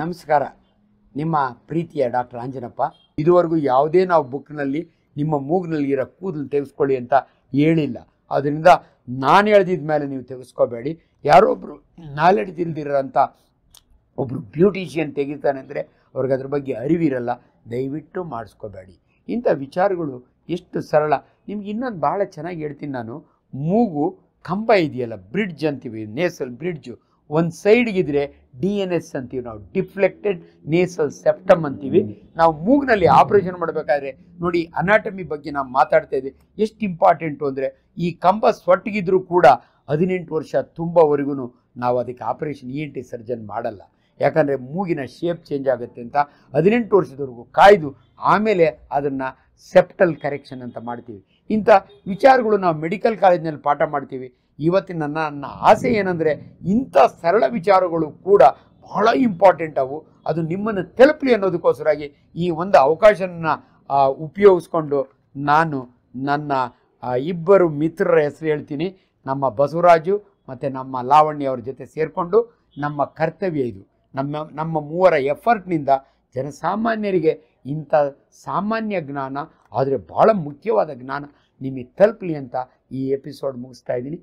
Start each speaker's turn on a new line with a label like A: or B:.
A: ನಮಸ್ಕಾರ ನಿಮ್ಮ ಪ್ರೀತಿಯ ಡಾಕ್ಟರ್ ಆಂಜನಪ್ಪ ಇದುವರೆಗೂ ಯಾವುದೇ ನಾವು ಬುಕ್ನಲ್ಲಿ ನಿಮ್ಮ ಮೂಗಿನಲ್ಲಿ ಇರೋ ಕೂದಲು ತೆಗೆಸ್ಕೊಳ್ಳಿ ಅಂತ ಹೇಳಿಲ್ಲ ಆದ್ದರಿಂದ ನಾನು ಹೇಳ್ದಿದ ಮೇಲೆ ನೀವು ತೆಗೆಸ್ಕೋಬೇಡಿ ಯಾರೊಬ್ಬರು ನಾಲೆಡ್ಜ್ ಇಲ್ದಿರೋಂಥ ಒಬ್ಬರು ಬ್ಯೂಟಿಷಿಯನ್ ತೆಗಿತಾನೆ ಅಂದರೆ ಅವ್ರಿಗೆ ಅದ್ರ ಬಗ್ಗೆ ಅರಿವಿರಲ್ಲ ದಯವಿಟ್ಟು ಮಾಡಿಸ್ಕೋಬೇಡಿ ಇಂಥ ವಿಚಾರಗಳು ಎಷ್ಟು ಸರಳ ನಿಮ್ಗೆ ಇನ್ನೊಂದು ಭಾಳ ಚೆನ್ನಾಗಿ ಹೇಳ್ತೀನಿ ನಾನು ಮೂಗು ಕಂಬ ಇದೆಯಲ್ಲ ಬ್ರಿಡ್ಜ್ ಅಂತೀವಿ ನೇಸಲ್ ಬ್ರಿಡ್ಜು ಒಂದು ಸೈಡ್ಗಿದ್ರೆ ಡಿ ಎನ್ ಎಸ್ ಅಂತೀವಿ ನಾವು ಡಿಫ್ಲೆಕ್ಟೆಡ್ ನೇಸಲ್ ಸೆಪ್ಟಮ್ ಅಂತೀವಿ ನಾವು ಮೂಗ್ನಲ್ಲಿ ಆಪ್ರೇಷನ್ ಮಾಡಬೇಕಾದ್ರೆ ನೋಡಿ ಅನಾಟಮಿ ಬಗ್ಗೆ ನಾವು ಮಾತಾಡ್ತಾ ಎಷ್ಟು ಇಂಪಾರ್ಟೆಂಟು ಅಂದರೆ ಈ ಕಂಬ ಒಟ್ಟಿಗಿದ್ರೂ ಕೂಡ ಹದಿನೆಂಟು ವರ್ಷ ತುಂಬವರೆಗೂ ನಾವು ಅದಕ್ಕೆ operation E N T surgeon ಮಾಡಲ್ಲ ಯಾಕಂದರೆ ಮೂಗಿನ ಶೇಪ್ ಚೇಂಜ್ ಆಗುತ್ತೆ ಅಂತ ಹದಿನೆಂಟು ವರ್ಷದವರೆಗೂ ಕಾಯ್ದು ಆಮೇಲೆ ಅದನ್ನು ಸೆಪ್ಟಲ್ ಕರೆಕ್ಷನ್ ಅಂತ ಮಾಡ್ತೀವಿ ಇಂಥ ವಿಚಾರಗಳು ನಾವು ಮೆಡಿಕಲ್ ಕಾಲೇಜ್ನಲ್ಲಿ ಪಾಠ ಮಾಡ್ತೀವಿ ಇವತ್ತಿನ ನನ್ನ ಆಸೆ ಏನಂದರೆ ಇಂಥ ಸರಳ ವಿಚಾರಗಳು ಕೂಡ ಬಹಳ ಇಂಪಾರ್ಟೆಂಟ್ ಅವು ಅದು ನಿಮ್ಮನ್ನು ತಲುಪಲಿ ಅನ್ನೋದಕ್ಕೋಸ್ಕರಾಗಿ ಈ ಒಂದು ಅವಕಾಶನ ಉಪಯೋಗಿಸ್ಕೊಂಡು ನಾನು ನನ್ನ ಇಬ್ಬರು ಮಿತ್ರರ ಹೆಸರು ಹೇಳ್ತೀನಿ ನಮ್ಮ ಬಸವರಾಜು ಮತ್ತು ನಮ್ಮ ಅವ್ರ ಜೊತೆ ಸೇರಿಕೊಂಡು ನಮ್ಮ ಕರ್ತವ್ಯ ಇದು ನಮ್ಮ ನಮ್ಮ ಮೂವರ ಎಫರ್ಟ್ನಿಂದ ಜನಸಾಮಾನ್ಯರಿಗೆ ಇಂಥ ಸಾಮಾನ್ಯ ಜ್ಞಾನ ಆದರೆ ಭಾಳ ಮುಖ್ಯವಾದ ಜ್ಞಾನ ನಿಮಗೆ ತಲುಪಲಿ ಅಂತ ಈ ಎಪಿಸೋಡ್ ಮುಗಿಸ್ತಾ ಇದ್ದೀನಿ